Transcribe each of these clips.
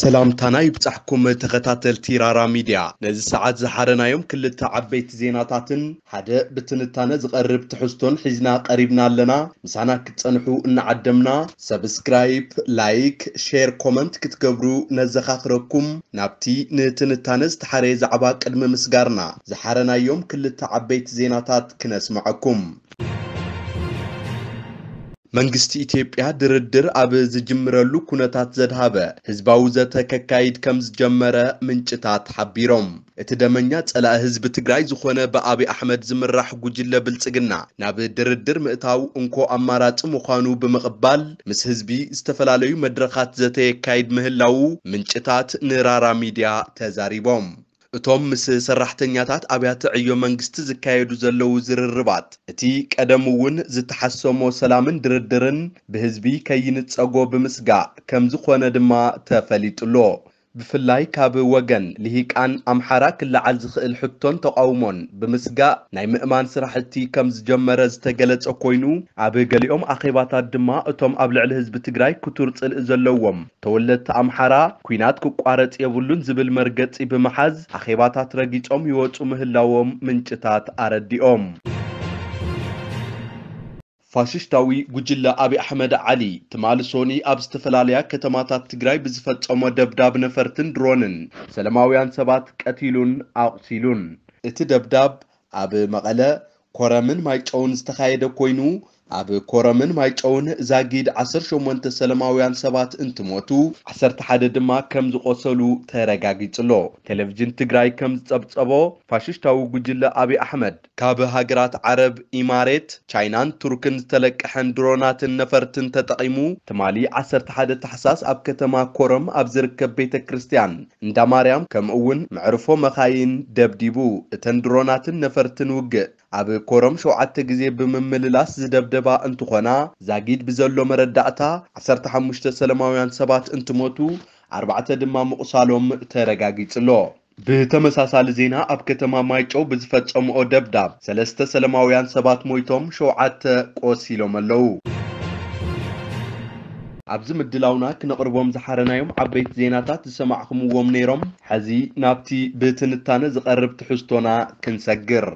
ሰላምታና ይብፃሕኩም ተኸታተልቲ ራራ ሚድያ ነዚ ሰዓት ዝሓረናዮም ክልተ ዓበይቲ ዜናታትን ሓደ ብትንታነ ዝቐርብ ትሕዝቶን ሒዝና ቀሪብና ኣለና ምሳና ክትፀንሑ እናዓደምና ሰብስክራይብ ላይክ ሼር ኮመንት ክትገብሩ ነዘኻኽረኩም ናብቲ ንትንታነ ዝተሓረየ ዛዕባ ቅድሚ ምስጋርና ዝሓረናዮም ክልተ ዓበይቲ ዜናታት ክነስምዐኩም መንግስቲ ኢትዮጵያ ድርድር አብ ዝጅምረሉ ኩነታት ዘድሃበ ህዝባዊ ዘተ ከካይድ ከም ዝጀመረ ምንጭታት ሓቢሮም እቲ ደመኛ ጸላኢ ህዝቢ ትግራይ ዝኾነ ብኣብዪ ኣሕመድ ዝምራሕ ጉጅለ ብልጽግና ናብ ድርድር ምእታው እንኮ ኣማራጺ ምዃኑ ብምቕባል ምስ ህዝቢ ዝተፈላለዩ መድረኻት ዘተ የካይድ ምህላው ምንጭታት ንራራ ሚድያ ተዛሪቦም እቶም ምስ ሰራሕተኛታት ኣብያተ ዕዮ መንግስቲ ዝካየዱ ዘለዉ ዝርርባት እቲ ቀደም እውን ዝተሓሰሞ ሰላምን ድርድርን ብህዝቢ ከይንፀጎ ብምስጋእ ከም ዝኾነ ድማ ተፈሊጡሎ بفلاي كاب وجن لهيك أن أم حراك اللعز الحطون تقاومون بمسجا نعم إمان سرحتي كم زجمر زتجلت أكوينو عبي قالي أم أخيبات الدماء أتوم قبل على الهزب تقرأي كتور تسأل إذا اللوم تولت أم حرا كوينات كو قارت يبولون زبل مرقت إبمحز أخيبات ترقيت أم يوت أم هلاوم من جتات أردي أم ፋሽስታዊ ጉጅለ አብይ አሕመድ ዓሊ ትማል ሶኒ ኣብ ዝተፈላለያ ከተማታት ትግራይ ብዝፈጸሞ ደብዳብ ነፈርትን ድሮንን ሰለማውያን ሰባት ቀቲሉን ኣቑሲሉን እቲ ደብዳብ ኣብ መቐለ ኮረምን ማይጨውን ዝተኻየደ ኮይኑ ኣብ ኮረምን ማይጨውን ዛጊድ 18 ሰለማውያን ሰባት እንትሞቱ 11 ድማ ከም ዝቆሰሉ ተረጋጊፅሎ ቴሌቭዥን ትግራይ ከም ዝጸብጸቦ ፋሽስታዊ ጉጅለ ኣብዪ ኣሕመድ ካብ ሃገራት ዓረብ ኢማሬት ቻይናን ቱርክን ዝተለቅሐን ድሮናትን ነፈርትን ተጠቒሙ ትማሊ 11 ታሕሳስ ኣብ ከተማ ኮረም ኣብ ዝርከብ ቤተ ክርስቲያን እንዳ ማርያም ከምኡ እውን ምዕርፎ መኻይን ደብዲቡ እተን ድሮናትን ነፈርትን ውግእ ኣብ ኮረም ሸውዓተ ግዜ ብምምልላስ ዝደብደባ እንትኾና ዛጊድ ብዘሎ መረዳእታ 15 ሰለማውያን ሰባት እንትሞቱ ኣርባዕተ ድማ ምቑሳሎም ተረጋጊጽሎ ብተመሳሳሊ ዜና ኣብ ከተማ ማይጨው ብዝፈጸምኦ ደብዳብ ሰለስተ ሰለማውያን ሰባት ሞይቶም ሸውዓተ ቆሲሎም ኣለዉ ኣብዚ ምድላውና ክነቕርቦም ዝሓረናዮም ዓበይቲ ዜናታት ዝሰማዕኹምዎም ነይሮም ሕዚ ናብቲ ብትንታነ ዝቐርብ ትሕዝቶና ክንሰግር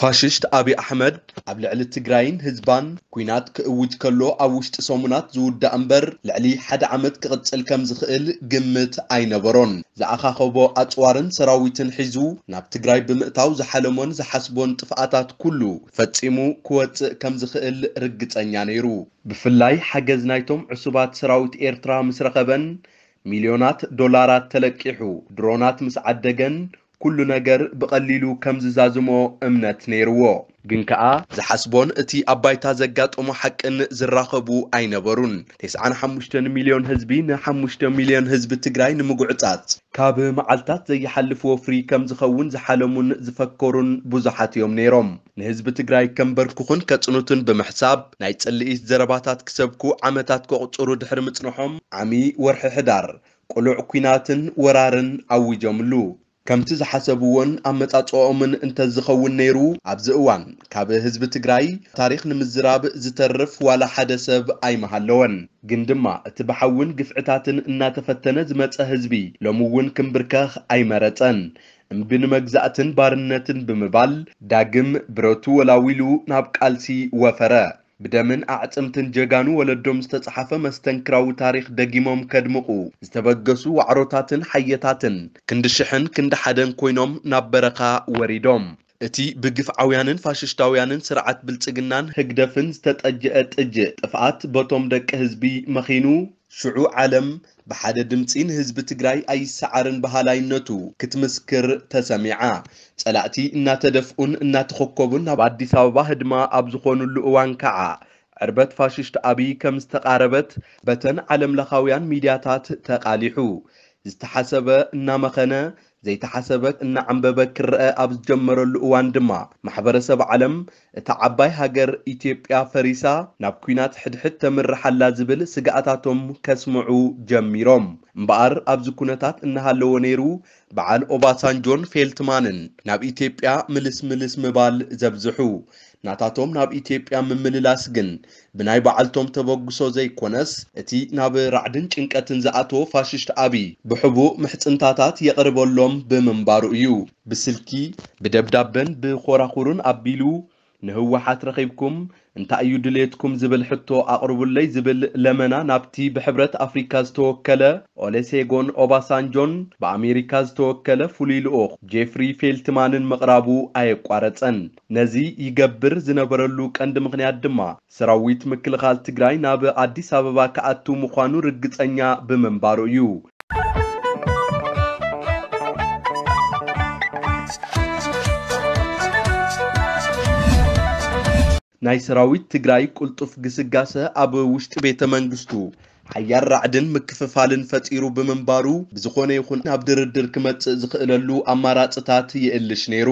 ፋሽስት ኣብዪ ኣሕመድ ኣብ ልዕሊ ትግራይን ህዝባን ኩናት ክእውጅ ከሎ ኣብ ውሽጢ ሰሙናት ዝውዳእ እምበር ልዕሊ ሓደ ዓመት ክቕፅል ከም ዝክእል ግምት ኣይነበሮን ዝኣኻኸቦ ኣፅዋርን ሰራዊትን ሒዙ ናብ ትግራይ ብምእታው ዝሓለሞን ዝሓስቦን ጥፍኣታት ኩሉ ፈጺሙ ክወፅእ ከም ዝክእል ርግፀኛ ነይሩ ብፍላይ ሓገዝ ናይቶም ዕሱባት ሰራዊት ኤርትራ ምስ ረኸበን ሚልዮናት ዶላራት ተለቂሑ ድሮናት ምስ ዓደገን ኩሉ ነገር ብቐሊሉ ከም ዝዛዝሞ እምነት ነይርዎ ግን ከኣ ዝሓስቦን እቲ ኣባይታ ዘጋጠሞ ሓቅን ዝራኸቡ ኣይነበሩን 9ስን5ሙሽተ ሚልዮን ህዝቢ ንሓሙሽተ ሚልዮን ህዝቢ ትግራይ ንምጉዕጻጽ ካብ መዓልትታት ዘይሓልፉ ወፍሪ ከም ዝኸውን ዝሓለሙን ዝፈከሩን ብዙሓት እዮም ነይሮም ንህዝቢ ትግራይ ከምበርኩኹን ከጽኑትን ብምሕሳብ ናይ ጸሊኢት ዘረባታት ክሰብኩ ዓመታት ኬቕጽሩ ድሕሪ ምጽንሖም ዓሚ ወርሒ ሕዳር ቁሉዕ ኲናትን ወራርን ኣውጆምሉ ከምቲ ዝሓሰብዎን ኣመጻጽኦምን እንተዝኸውን ነይሩ ኣብዚ እዋን ካብ ህዝቢ ትግራይ ታሪክ ንምዝራብ ዝተርፍ ዋላ ሓደ ሰብ ኣይመሃለወን ግን ድማ እቲ ብሓውን ግፍዕታትን እናተፈተነ ዝመፀ ህዝቢ ሎሚ እውን ክምብርከኽ ኣይመረፀን እምቢ ንመግዛእትን ባርነትን ብምባል ዳግም ብረቱ ወላዊሉ ናብ ቃልሲ ወፈረ ብደምን ኣዕፅምትን ጀጋኑ ወለዶም ዝተጻሕፈ መስተንክራዊ ታሪክ ደጊሞም ከድምቑ ዝተበገሱ ዋዕሮታትን ሓየታትን ክንዲ ሽሕን ክንዲ ሓደን ኮይኖም ናብ በረኻ ወሪዶም እቲ ብግፍዓውያንን ፋሽስታውያንን ስርዓት ብልጽግናን ህግደፍን ዝተጠጅአ ጥጅእ ጥፍኣት በቶም ደቂ ህዝቢ መኺኑ ሽዑ ዓለም ብሓደ ድምፂ ንህዝቢ ትግራይ ኣይሰዓርን ባህላይነቱ ክትምስክር ተሰሚዓ ጸላእቲ እናተደፍኡን እናተኸከቡን ናብ ኣዲስ ኣበባ ህድማ ኣብ ዝኾኑሉ እዋን ከዓ ዕርበት ፋሽስት ኣብይ ከም ዝተቓረበት በተን ዓለም ለኻውያን ሚድያታት ተቓሊሑ ዝተሓሰበ እናመኸነ ዘይተሓሰበት እናዓንበበ ክረአ ኣብ ዝጀመረሉ እዋን ድማ ማሕበረሰብ ዓለም እታ ዓባይ ሃገር ኢትዮጵያ ፈሪሳ ናብ ኩናት ሕድሕድ ተምርሓላ ዝብል ስጋኣታቶም ከስምዑ ጀሚሮም እምበኣር ኣብዚ ኩነታት እናሃለዎ ነይሩ በዓል ኦባሳንጆን ፌልትማንን ናብ ኢትዮጵያ ምልስ ምልስ ምባል ዘብዝሑ ናታቶም ናብ ኢትዮጵያ ምምልላስ ግን ብናይ በዓልቶም ተበግሶ ዘይኮነስ እቲ ናብ ራዕድን ጭንቀትን ዝኣተዎ ፋሽሽት ኣብይ ብሕቡእ ምሕፅንታታት የቕርበሎም ብምንባሩ እዩ ብስልኪ ብደብዳበን ብኮራኩርን ኣቢሉ ንህወሓት ረኺብኩም እንታይ እዩ ድሌትኩም ዝብል ሕቶ ኣቕርቡለይ ዝብል ለመና ናብቲ ብሕብረት ኣፍሪካ ዝተወከለ ኦሌሴጎን ኦባሳንጆን ብኣሜሪካ ዝተወከለ ፍሉይ ልኡኽ ጄፍሪ ፌልትማንን ምቕራቡ ኣየቋረፀን ነዚ ይገብር ዝነበረሉ ቀንዲ ምክንያት ድማ ሰራዊት ምክልኻል ትግራይ ናብ ኣዲስ ኣበባ ክኣቱ ምዃኑ ርግፀኛ ብምንባሩ እዩ ናይ ሰራዊት ትግራይ ቅልጡፍ ግስጋሰ ኣብ ውሽጢ ቤተ መንግስቱ ሓያር ራዕድን ምክፍፋልን ፈጢሩ ብምንባሩ ብዝኾነ ይኹን ናብ ድርድር ክመጽእ ዝኽእለሉ ኣማራፅታት ይእልሽ ነይሩ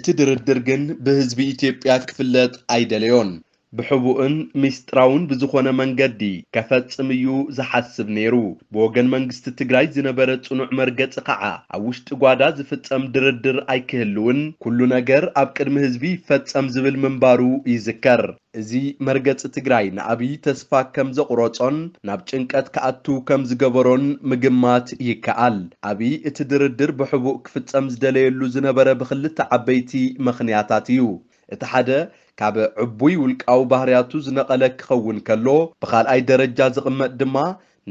እቲ ድርድር ግን ብህዝቢ ኢትዮጵያ ክፍለጥ ኣይደለዮን ብሕቡእን ምስጢራውን ብዝኾነ መንገዲ ከፈጽም እዩ ዝሓስብ ነይሩ ብወገን መንግስቲ ትግራይ ዝነበረ ጽኑዕ መርገጺ ከዓ ኣብ ውሽጢ ጓዳ ዝፍጸም ድርድር ኣይክህልውን ኩሉ ነገር ኣብ ቅድሚ ህዝቢ ይፈጸም ዝብል ምንባሩ ይዝከር እዚ መርገፂ ትግራይ ንኣብዪ ተስፋ ከም ዘቑረፆን ናብ ጭንቀት ከኣቱ ከም ዝገበሮን ምግማት ይከኣል ኣብዪ እቲ ድርድር ብሕቡእ ክፍጸም ዝደለየሉ ዝነበረ ብኽልተ ዓበይቲ ምኽንያታት እዩ እቲ ሓደ ካብ ዕቡይ ውልቃዊ ባህርያቱ ዝነቐለ ክኸውን ከሎ ብኻልኣይ ደረጃ ዝቕመጥ ድማ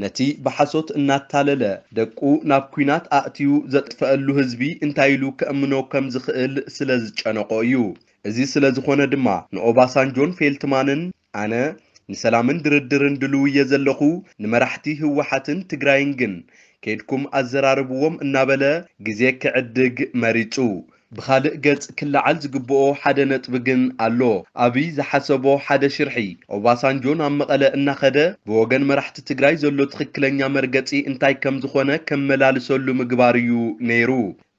ነቲ ብሓሶት እናታለለ ደቁ ናብ ኩናት ኣእትዩ ዘጥፍአሉ ህዝቢ እንታይ ኢሉ ከእምኖ ከም ዝኽእል ስለ ዝጨነቆ እዩ እዚ ስለ ዝኾነ ድማ ንኦባሳንጆን ፌልትማንን ኣነ ንሰላምን ድርድርን ድልውየ ዘለኹ ንመራሕቲ ህወሓትን ትግራይን ግን ከይድኩም ኣዘራርብዎም እናበለ ግዜ ክዕድግ መሪፁ ብካልእ ገጽ ክላዓል ዝግብኦ ሓደ ነጥቢ ግን ኣሎ ኣብዪ ዝሓሰቦ ሓደ ሽርሒ ኦባሳንጆን ኣብ መቐለ እናኸደ ብወገን መራሕቲ ትግራይ ዘሎ ትኽክለኛ መርገጺ እንታይ ከም ዝኾነ ከምመላልሰሉ ምግባር እዩ ነይሩ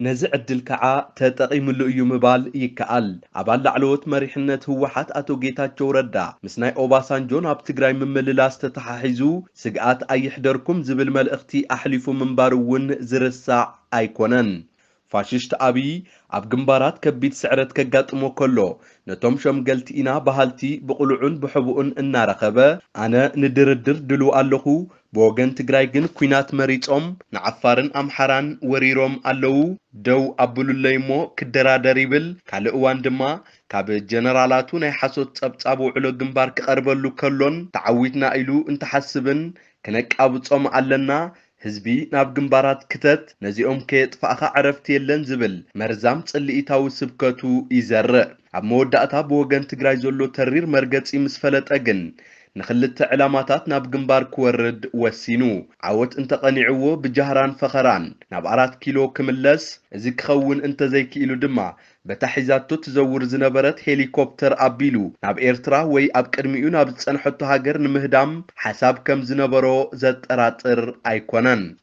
ነዚ ዕድል ከዓ ተጠቒምሉ እዩ ምባል ይከኣል ኣባል ላዕለዎት መሪሕነት ህወሓት ኣቶ ጌታቸው ረዳ ምስ ናይ ኦባሳንጆን ኣብ ትግራይ ምምልላስ ዝተተሓሒዙ ስግኣት ኣይሕደርኩም ዝብል መልእኽቲ ኣሕሊፉ ምንባር እውን ዝርሳዕ ኣይኮነን ፋሽስት ኣብዪ ኣብ ግንባራት ከቢድ ስዕረት ከጋጥሞ ከሎ ነቶም ሸምገልቲ ኢና ባህልቲ ብቕልዑን ብሕቡኡን እናረኸበ ኣነ ንድርድር ድሉ ኣለኹ ብወገን ትግራይ ግን ኩናት መሪፆም ንዓፋርን ኣምሓራን ወሪሮም ኣለዉ ደው ኣብሉለይ እሞ ክደራደር ይብል ካልእ እዋን ድማ ካብ ጀነራላቱ ናይ ሓሶት ጸብጻብ ውዕሎ ግንባር ክቐርበሉ ከሎን ተዓዊትና ኢሉ እንተሓስብን ክነቃብፆም ኣለና ህዝቢ ናብ ግንባራት ክተት ነዚኦም ከየጥፋእካ ዕረፍቲ የለን ዝብል መርዛም ጽልኢታዊ ስብከቱ ይዘርእ ኣብ መወዳእታ ብወገን ትግራይ ዘሎ ተሪር መርገጺ ምስ ፈለጠ ግን نخلت علاماتات ناب جنبار كورد وسينو عوت انت قنعوه بجهران فخران ناب عرات كيلو كملس زيك خون انت زي كيلو دما بتحيزاتو تزور زنبرت هليكوبتر ابيلو ناب ايرترا وي اب كرميو ناب تسانحطو هاجر نمهدام حساب كم زنبرو زت راتر ايكونان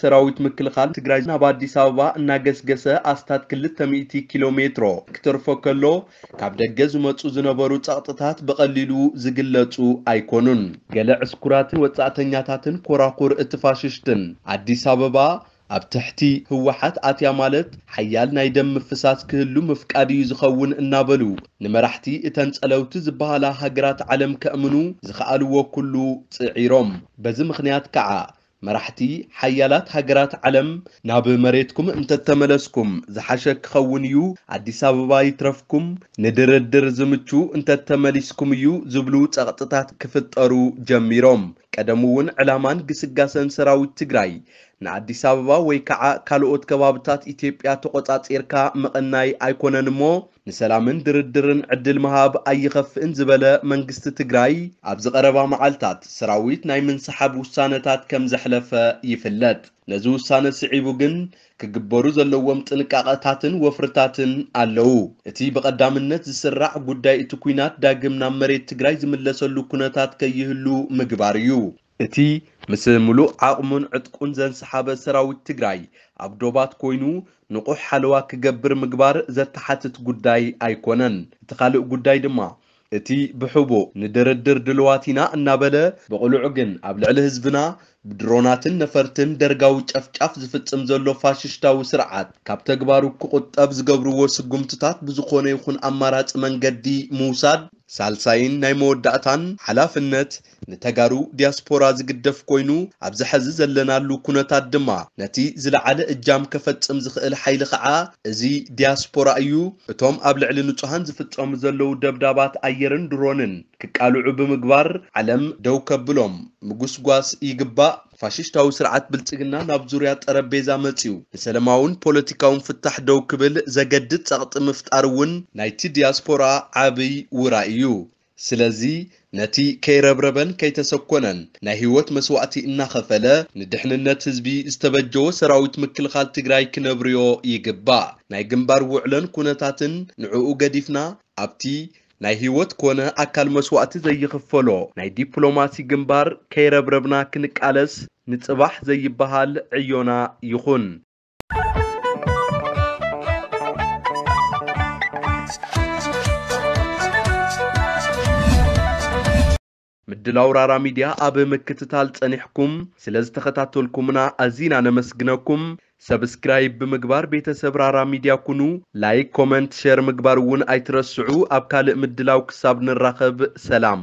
ሰራዊት ምክልኻል ትግራይና ኣብ ኣዲስ ኣበባ እናገስገሰ ኣስታት ክልተ ሚእቲ ኪሎ ሜትሮ ክትርፎ ከሎ ካብ ደገ ዝመፁ ዝነበሩ ፀቕጥታት ብቐሊሉ ዝግለፁ ኣይኮኑን ገለ ዕስኩራትን ወፃእተኛታትን ኮራኩር እቲ ፋሽስትን ኣዲስ ኣበባ ኣብ ትሕቲ ህወሓት ኣትያ ማለት ሓያል ናይ ደም ምፍሳስ ክህሉ ምፍቃድ እዩ ዝኸውን እናበሉ ንመራሕቲ እተን ጸለውቲ ዝበሃላ ሃገራት ዓለም ከእምኑ ዝኸኣልዎ ኩሉ ጽዒሮም በዚ ምኽንያት ከዓ መራሕቲ ሓያላት ሃገራት ዓለም ናብ መሬትኩም እንተተመለስኩም ዝሓሸ ክኸውን እዩ ኣዲስ ኣበባ ይትረፍኩም ንድርድር ዝምቹ እንተተመሊስኩም እዩ ዝብሉ ጸቕጥታት ክፍጠሩ ጀሚሮም ቀደም እውን ዕላማን ግስጋሰን ሰራዊት ትግራይ ንኣዲስ ኣበባ ወይ ከዓ ካልኦት ከባብታት ኢትዮጵያ ተቆጻጺርካ ምቕናይ ኣይኮነን እሞ ንሰላምን ድርድርን ዕድል ምሃብ ኣይኸፍእን ዝበለ መንግስቲ ትግራይ ኣብዝ ቀረባ መዓልታት ሰራዊት ናይ ምንሰሓብ ውሳነታት ከም ዘሕለፈ ይፍለጥ ነዚ ውሳነ ስዒቡ ግን ክግበሩ ዘለዎም ጥንቃቐታትን ወፍርታትን ኣለዉ እቲ ብቐዳምነት ዝስራዕ ጉዳይ እቲ ኲናት ዳግም ናብ መሬት ትግራይ ዝምለሰሉ ኩነታት ከይህሉ ምግባር እዩ እቲ ምስ ምሉእ ዓቕሙን ዕጥቁን ዘንሰሓበ ሰራዊት ትግራይ ኣብ ዶባት ኮይኑ ንቑሕ ሓለዋ ክገብር ምግባር ዘተሓትት ጉዳይ ኣይኮነን እቲ ካልእ ጉዳይ ድማ እቲ ብሕቡእ ንድርድር ድልዋት ኢና እናበለ ብቕልዑ ግን ኣብ ልዕሊ ህዝብና ብድሮናትን ነፈርትን ደርጋዊ ጨፍጫፍ ዝፍጽም ዘሎ ፋሽሽታዊ ስርዓት ካብ ተግባሩ ክቁጠብ ዝገብርዎ ስጉምትታት ብዝኾነ ይኹን ኣማራፂ መንገዲ ምውሳድ ሳልሳይን ናይ መወዳእታን ሓላፍነት ንተጋሩ ዲያስፖራ ዝግደፍ ኮይኑ ኣብ ዝሐዚ ዘለናሉ ኩነታት ድማ ነቲ ዝለዓለ እጃም ከፈጽም ዝኽእል ሓይሊ ከዓ እዚ ዲያስፖራ እዩ እቶም ኣብ ልዕሊ ንጹሓን ዝፍጸሙ ዘለዉ ደብዳባት ኣየርን ድሮንን ክቃልዑ ብምግባር ዓለም ደው ከብሎም ምጉስ ጓስ ይግባእ ፋሽሽታዊ ስርዓት ብልፅግና ናብ ዙርያ ጠረ ጴዛ መፅዩ ንሰለማውን ፖለቲካውን ፍታሕ ደው ክብል ዘገድድ ፀቕጢ ምፍጣር እውን ናይቲ ዲያስፖራ ዓብይ ውራይ እዩ ስለዚ ነቲ ከይረብረበን ከይተሰኮነን ናይ ህይወት መስዋእቲ እናኸፈለ ንድሕንነት ህዝቢ ዝተበጀዎ ሰራዊት ምክልኻል ትግራይ ክነብርዮ ይግባእ ናይ ግንባር ውዕለን ኩነታትን ንዕኡ ገዲፍና ኣብቲ ናይ ህይወት ኮነ ኣካል መስዋእቲ ዘይኽፈሎ ናይ ዲፕሎማሲ ግንባር ከይረብረብና ክንቃለስ ንፅባሕ ዘይበሃል ዕዮና ይኹን ምድል ኣውራራ ሚድያ ኣብ ምክትታል ጸኒሕኩም ስለ ዝተኸታተልኩምና ኣዝና ነመስግነኩም ሰብስክራይብ ብምግባር ቤተሰብ ራራ ሚድያ ኩኑ ላይክ ኮመንት ሼር ምግባር እውን ኣይትረስዑ ኣብ ካልእ ምድላው ክሳብ ንራኸብ ሰላም